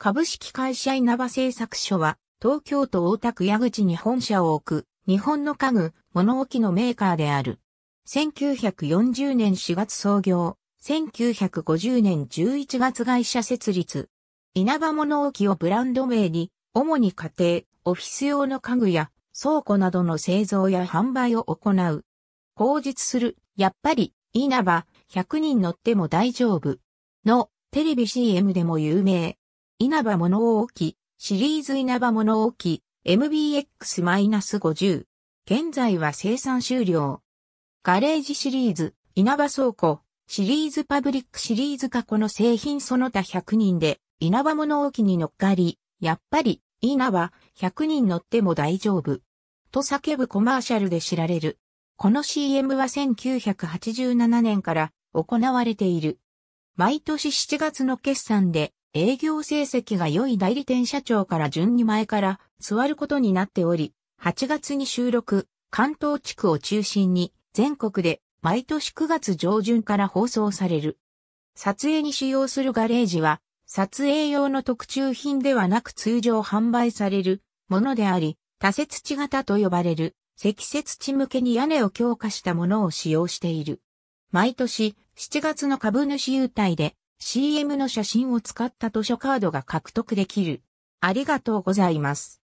株式会社稲葉製作所は、東京都大田区矢口に本社を置く、日本の家具、物置のメーカーである。1940年4月創業、1950年11月会社設立。稲葉物置をブランド名に、主に家庭、オフィス用の家具や倉庫などの製造や販売を行う。口述する、やっぱり、稲葉、100人乗っても大丈夫。の、テレビ CM でも有名。稲葉物置、シリーズ稲葉物置、MBX-50。現在は生産終了。ガレージシリーズ、稲葉倉庫、シリーズパブリックシリーズ過去の製品その他100人で、稲葉物置に乗っかり、やっぱり、稲葉、100人乗っても大丈夫。と叫ぶコマーシャルで知られる。この CM は1987年から行われている。毎年7月の決算で営業成績が良い代理店社長から順に前から座ることになっており、8月に収録、関東地区を中心に全国で毎年9月上旬から放送される。撮影に使用するガレージは、撮影用の特注品ではなく通常販売されるものであり、多設地型と呼ばれる積雪地向けに屋根を強化したものを使用している。毎年7月の株主優待で CM の写真を使った図書カードが獲得できる。ありがとうございます。